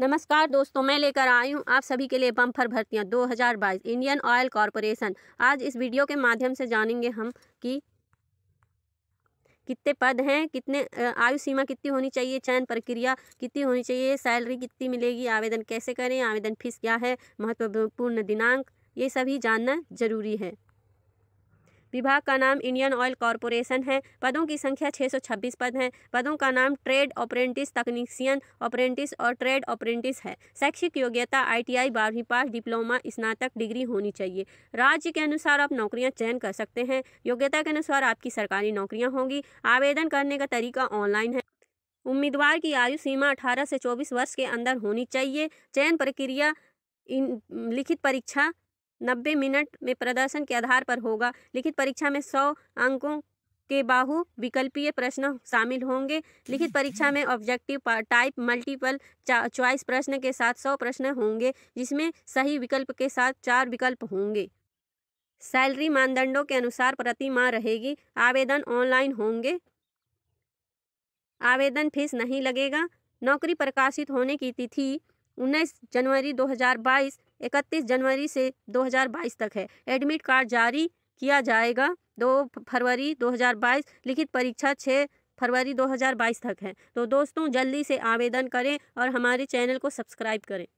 नमस्कार दोस्तों मैं लेकर आई हूं आप सभी के लिए बम्फर भर्तियां 2022 इंडियन ऑयल कॉरपोरेशन आज इस वीडियो के माध्यम से जानेंगे हम कि कितने पद हैं कितने आयु सीमा कितनी होनी चाहिए चयन प्रक्रिया कितनी होनी चाहिए सैलरी कितनी मिलेगी आवेदन कैसे करें आवेदन फीस क्या है महत्वपूर्ण दिनांक ये सभी जानना जरूरी है विभाग का नाम इंडियन ऑयल कॉरपोरेशन है पदों की संख्या 626 पद हैं पदों का नाम ट्रेड ऑपरेंटिस तकनीशियन ऑपरेंटिस और ट्रेड ऑपरेंटिस है शैक्षिक योग्यता आईटीआई बारहवीं पास डिप्लोमा स्नातक डिग्री होनी चाहिए राज्य के अनुसार आप नौकरियां चयन कर सकते हैं योग्यता के अनुसार आपकी सरकारी नौकरियाँ होंगी आवेदन करने का तरीका ऑनलाइन है उम्मीदवार की आयु सीमा अठारह से चौबीस वर्ष के अंदर होनी चाहिए चयन प्रक्रिया लिखित परीक्षा नब्बे मिनट में प्रदर्शन के आधार पर होगा लिखित परीक्षा में सौ अंकों के बाहु विकल्पीय प्रश्न शामिल होंगे लिखित परीक्षा में ऑब्जेक्टिव टाइप मल्टीपल चॉइस प्रश्न के साथ सौ प्रश्न होंगे जिसमें सही विकल्प के साथ चार विकल्प होंगे सैलरी मानदंडों के अनुसार प्रति माह रहेगी आवेदन ऑनलाइन होंगे आवेदन फीस नहीं लगेगा नौकरी प्रकाशित होने की तिथि 19 जनवरी 2022 31 जनवरी से 2022 तक है एडमिट कार्ड जारी किया जाएगा 2 फरवरी 2022 लिखित परीक्षा 6 फरवरी 2022 तक है तो दोस्तों जल्दी से आवेदन करें और हमारे चैनल को सब्सक्राइब करें